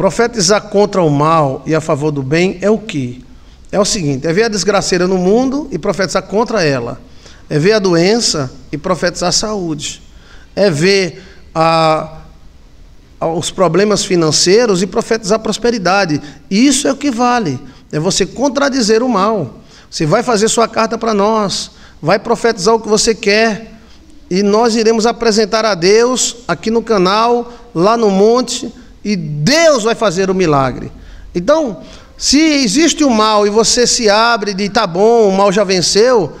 Profetizar contra o mal e a favor do bem é o que? É o seguinte: é ver a desgraceira no mundo e profetizar contra ela. É ver a doença e profetizar a saúde. É ver a, a, os problemas financeiros e profetizar prosperidade. Isso é o que vale. É você contradizer o mal. Você vai fazer sua carta para nós, vai profetizar o que você quer, e nós iremos apresentar a Deus aqui no canal, lá no monte e Deus vai fazer o milagre. Então, se existe o um mal e você se abre de tá bom, o mal já venceu,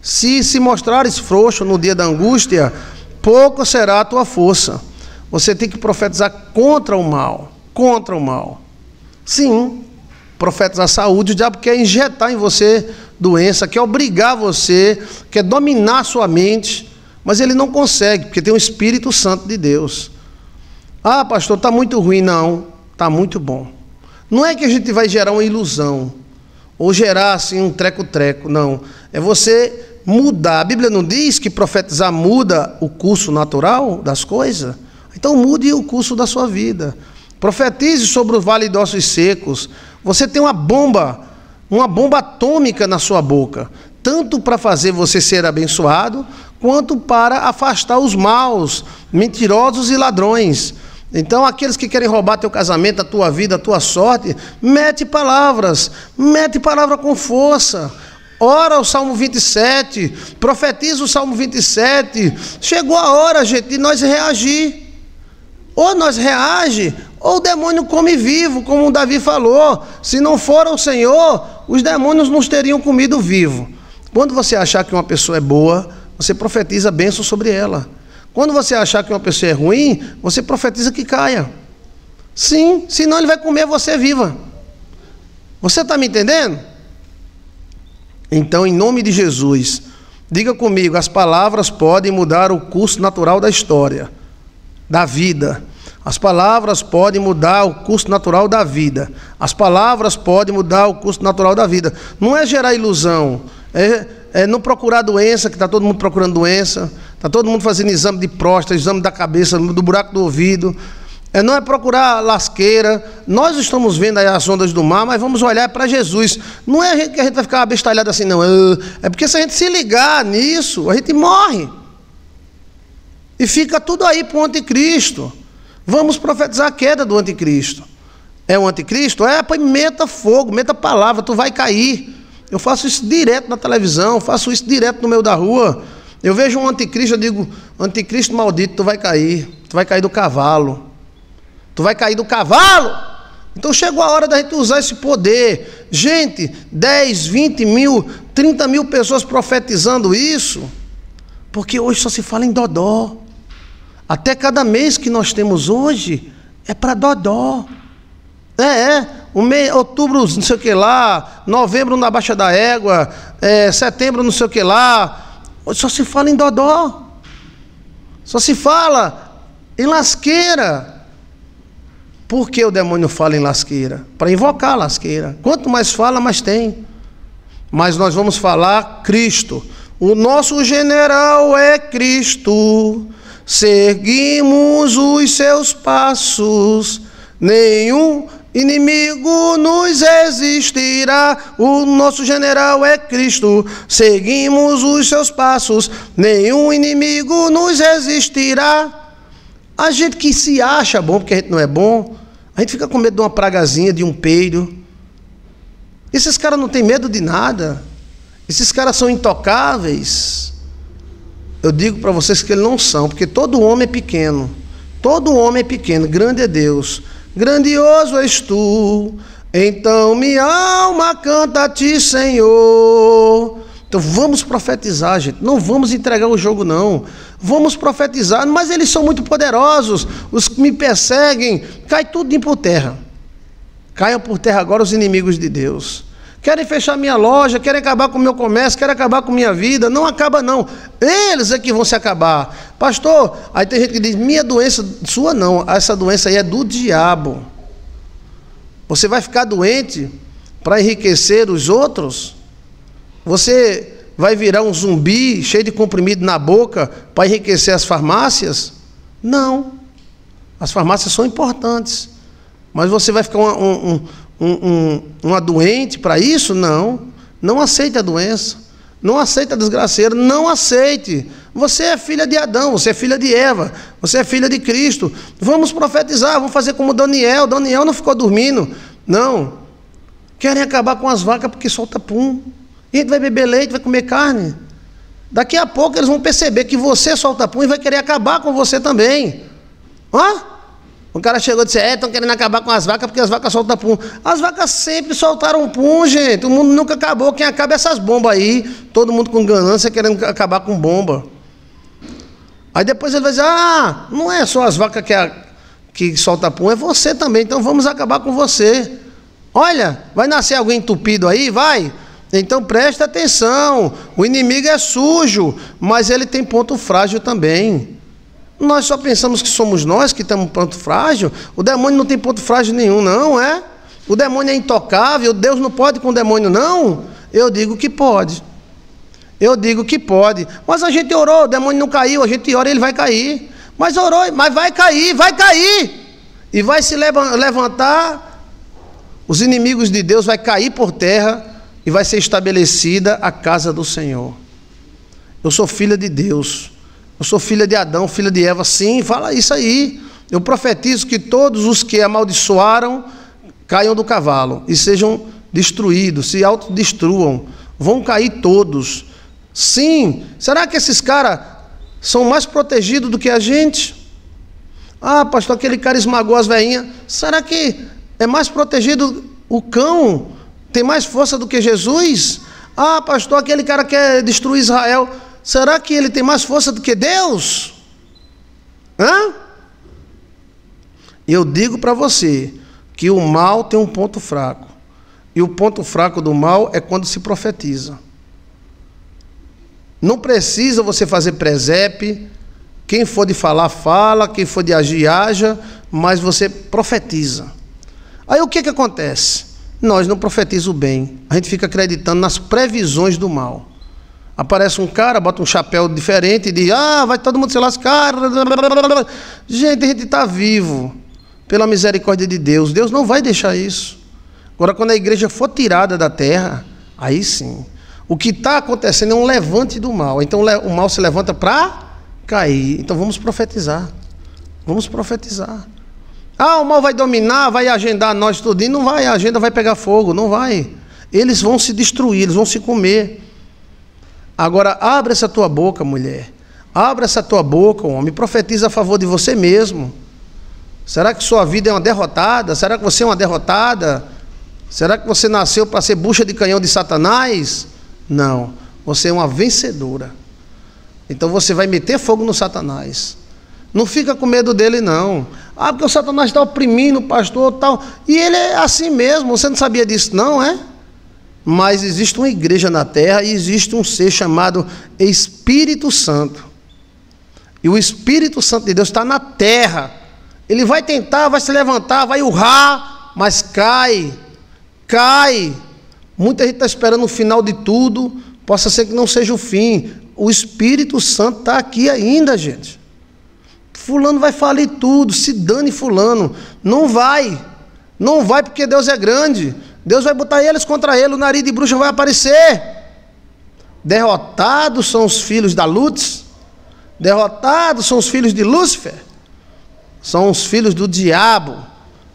se se mostrares frouxo no dia da angústia, pouco será a tua força. Você tem que profetizar contra o mal, contra o mal. Sim, profetizar saúde, o diabo quer injetar em você doença, quer obrigar você, quer dominar sua mente, mas ele não consegue, porque tem o Espírito Santo de Deus. Ah, pastor, está muito ruim. Não, está muito bom. Não é que a gente vai gerar uma ilusão, ou gerar assim um treco-treco, não. É você mudar. A Bíblia não diz que profetizar muda o curso natural das coisas? Então mude o curso da sua vida. Profetize sobre o vale de ossos secos. Você tem uma bomba, uma bomba atômica na sua boca, tanto para fazer você ser abençoado, quanto para afastar os maus, mentirosos e ladrões. Então, aqueles que querem roubar teu casamento, a tua vida, a tua sorte, mete palavras, mete palavra com força. Ora o Salmo 27, profetiza o Salmo 27. Chegou a hora, gente, de nós reagir. Ou nós reage, ou o demônio come vivo, como o Davi falou. Se não for o Senhor, os demônios nos teriam comido vivo. Quando você achar que uma pessoa é boa, você profetiza bênção sobre ela. Quando você achar que uma pessoa é ruim, você profetiza que caia. Sim, senão ele vai comer você viva. Você está me entendendo? Então, em nome de Jesus, diga comigo: as palavras podem mudar o curso natural da história, da vida. As palavras podem mudar o curso natural da vida. As palavras podem mudar o curso natural da vida. Não é gerar ilusão, é é, não procurar doença, que está todo mundo procurando doença, está todo mundo fazendo exame de próstata, exame da cabeça, do buraco do ouvido. É, não é procurar lasqueira. Nós estamos vendo as ondas do mar, mas vamos olhar para Jesus. Não é a gente que a gente vai ficar abestalhado assim, não. É, é porque se a gente se ligar nisso, a gente morre. E fica tudo aí para o anticristo. Vamos profetizar a queda do anticristo. É o anticristo? É, põe meta fogo, meta palavra, tu vai cair. Eu faço isso direto na televisão, faço isso direto no meio da rua. Eu vejo um anticristo, eu digo, anticristo maldito, tu vai cair, tu vai cair do cavalo. Tu vai cair do cavalo! Então chegou a hora da gente usar esse poder. Gente, 10, 20 mil, 30 mil pessoas profetizando isso, porque hoje só se fala em dodó. Até cada mês que nós temos hoje é para dodó. É, é. O mês, outubro, não sei o que lá, novembro na Baixa da Égua, é, setembro, não sei o que lá. Só se fala em dodó. Só se fala em lasqueira. Por que o demônio fala em lasqueira? Para invocar a lasqueira. Quanto mais fala, mais tem. Mas nós vamos falar Cristo. O nosso general é Cristo. Seguimos os seus passos. Nenhum Inimigo nos resistirá, o nosso general é Cristo. Seguimos os seus passos, nenhum inimigo nos resistirá. A gente que se acha bom porque a gente não é bom, a gente fica com medo de uma pragazinha, de um peido. Esses caras não têm medo de nada. Esses caras são intocáveis. Eu digo para vocês que eles não são, porque todo homem é pequeno. Todo homem é pequeno, grande é Deus. Grandioso és tu, então minha alma canta a ti, Senhor. Então vamos profetizar, gente. Não vamos entregar o jogo, não. Vamos profetizar, mas eles são muito poderosos. Os que me perseguem, cai tudo por terra. Caiam por terra agora os inimigos de Deus. Querem fechar minha loja, querem acabar com o meu comércio, querem acabar com minha vida. Não acaba, não. Eles é que vão se acabar. Pastor, aí tem gente que diz: minha doença, sua não. Essa doença aí é do diabo. Você vai ficar doente para enriquecer os outros? Você vai virar um zumbi cheio de comprimido na boca para enriquecer as farmácias? Não. As farmácias são importantes. Mas você vai ficar um, um, um, um, uma doente para isso? Não. Não aceite a doença. Não aceite a desgraceira. Não aceite. Você é filha de Adão, você é filha de Eva, você é filha de Cristo. Vamos profetizar, vamos fazer como Daniel. Daniel não ficou dormindo. Não. Querem acabar com as vacas porque solta pum. E a gente vai beber leite, vai comer carne. Daqui a pouco eles vão perceber que você solta pum e vai querer acabar com você também. Hã? O cara chegou e disse: É, estão querendo acabar com as vacas porque as vacas soltam pum. As vacas sempre soltaram pum, gente. O mundo nunca acabou. Quem acaba é essas bombas aí. Todo mundo com ganância querendo acabar com bomba. Aí depois ele vai dizer: Ah, não é só as vacas que, a, que soltam pum, é você também. Então vamos acabar com você. Olha, vai nascer alguém entupido aí? Vai. Então presta atenção. O inimigo é sujo, mas ele tem ponto frágil também. Nós só pensamos que somos nós que estamos ponto frágil. O demônio não tem ponto frágil nenhum, não é? O demônio é intocável, Deus não pode com o demônio, não? Eu digo que pode. Eu digo que pode. Mas a gente orou, o demônio não caiu, a gente ora e ele vai cair. Mas orou, mas vai cair, vai cair. E vai se levantar, os inimigos de Deus vai cair por terra e vai ser estabelecida a casa do Senhor. Eu sou filha de Deus. Eu sou filha de Adão, filha de Eva, sim, fala isso aí. Eu profetizo que todos os que amaldiçoaram caiam do cavalo e sejam destruídos, se autodestruam. Vão cair todos. Sim, será que esses caras são mais protegidos do que a gente? Ah, pastor, aquele cara esmagou as veinhas. Será que é mais protegido o cão? Tem mais força do que Jesus? Ah, pastor, aquele cara quer destruir Israel. Será que ele tem mais força do que Deus? Hã? Eu digo para você que o mal tem um ponto fraco. E o ponto fraco do mal é quando se profetiza. Não precisa você fazer prezepe, Quem for de falar, fala. Quem for de agir, haja. Mas você profetiza. Aí o que, que acontece? Nós não profetizamos o bem. A gente fica acreditando nas previsões do mal. Aparece um cara, bota um chapéu diferente e diz: Ah, vai todo mundo se lascar. Gente, a gente está vivo. Pela misericórdia de Deus. Deus não vai deixar isso. Agora, quando a igreja for tirada da terra, aí sim. O que está acontecendo é um levante do mal. Então, o mal se levanta para cair. Então, vamos profetizar. Vamos profetizar. Ah, o mal vai dominar, vai agendar nós tudinho. Não vai, a agenda vai pegar fogo. Não vai. Eles vão se destruir, eles vão se comer. Agora, abre essa tua boca, mulher. Abre essa tua boca, homem. Profetiza a favor de você mesmo. Será que sua vida é uma derrotada? Será que você é uma derrotada? Será que você nasceu para ser bucha de canhão de Satanás? Não. Você é uma vencedora. Então você vai meter fogo no Satanás. Não fica com medo dele, não. Ah, porque o Satanás está oprimindo o pastor tal. E ele é assim mesmo. Você não sabia disso, não, é? mas existe uma igreja na terra e existe um ser chamado Espírito Santo. E o Espírito Santo de Deus está na terra. Ele vai tentar, vai se levantar, vai urrar, mas cai, cai. Muita gente está esperando o final de tudo, possa ser que não seja o fim. O Espírito Santo está aqui ainda, gente. Fulano vai falir tudo, se dane Fulano. Não vai, não vai porque Deus é grande. Deus vai botar eles contra ele, o nariz de bruxa vai aparecer. Derrotados são os filhos da Lutz, derrotados são os filhos de Lúcifer, são os filhos do diabo.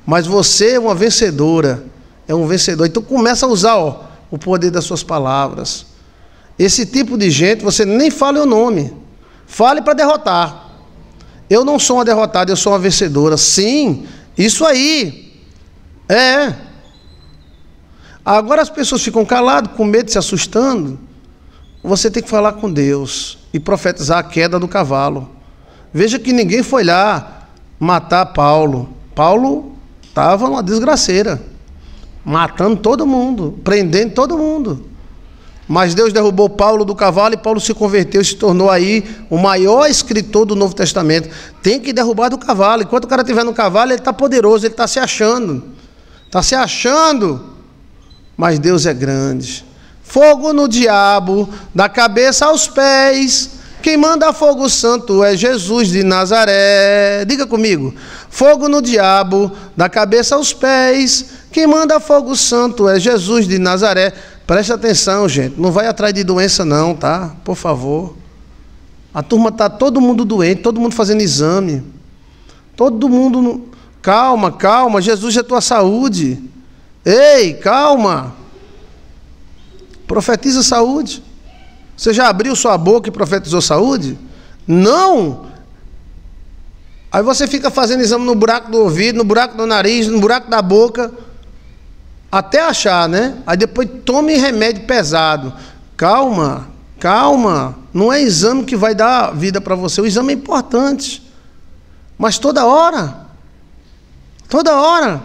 Mas você é uma vencedora, é um vencedor. Então começa a usar ó, o poder das suas palavras. Esse tipo de gente, você nem fale o nome. Fale para derrotar. Eu não sou uma derrotada, eu sou uma vencedora. Sim, isso aí. É. Agora as pessoas ficam caladas, com medo, se assustando. Você tem que falar com Deus e profetizar a queda do cavalo. Veja que ninguém foi lá matar Paulo. Paulo estava uma desgraceira, matando todo mundo, prendendo todo mundo. Mas Deus derrubou Paulo do cavalo e Paulo se converteu, se tornou aí o maior escritor do Novo Testamento. Tem que derrubar do cavalo. Enquanto o cara estiver no cavalo, ele está poderoso, ele está se achando. Está se achando mas Deus é grande. Fogo no diabo, da cabeça aos pés. Quem manda fogo santo é Jesus de Nazaré. Diga comigo. Fogo no diabo, da cabeça aos pés. Quem manda fogo santo é Jesus de Nazaré. Preste atenção, gente. Não vai atrás de doença, não, tá? Por favor. A turma tá todo mundo doente, todo mundo fazendo exame. Todo mundo. Calma, calma. Jesus é tua saúde. Ei, calma. Profetiza saúde. Você já abriu sua boca e profetizou saúde? Não. Aí você fica fazendo exame no buraco do ouvido, no buraco do nariz, no buraco da boca, até achar, né? Aí depois tome remédio pesado. Calma, calma. Não é exame que vai dar vida para você. O exame é importante. Mas toda hora. Toda hora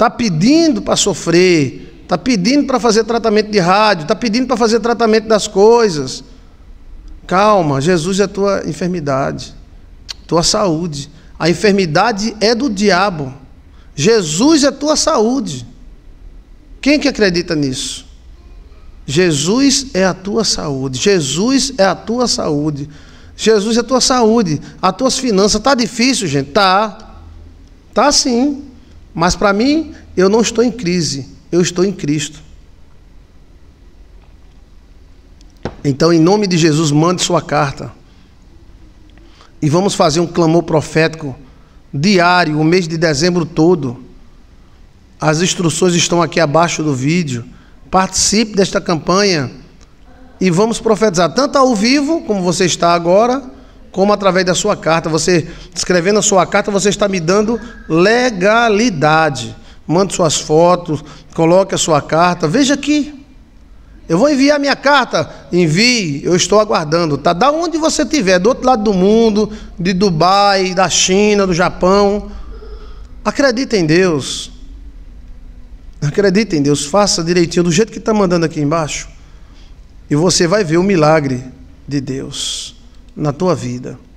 está pedindo para sofrer, está pedindo para fazer tratamento de rádio, está pedindo para fazer tratamento das coisas. Calma, Jesus é a tua enfermidade, tua saúde. A enfermidade é do diabo. Jesus é a tua saúde. Quem que acredita nisso? Jesus é a tua saúde. Jesus é a tua saúde. Jesus é a tua saúde. A tuas finanças tá difícil, gente. Tá. Tá sim. Mas para mim, eu não estou em crise, eu estou em Cristo. Então, em nome de Jesus, mande sua carta. E vamos fazer um clamor profético diário, o mês de dezembro todo. As instruções estão aqui abaixo do vídeo. Participe desta campanha e vamos profetizar tanto ao vivo, como você está agora como através da sua carta. Você escrevendo a sua carta, você está me dando legalidade. Mande suas fotos, coloque a sua carta. Veja aqui. Eu vou enviar minha carta. Envie, eu estou aguardando. Tá da onde você estiver, do outro lado do mundo, de Dubai, da China, do Japão. Acredita em Deus. Acredita em Deus, faça direitinho do jeito que está mandando aqui embaixo. E você vai ver o milagre de Deus na tua vida.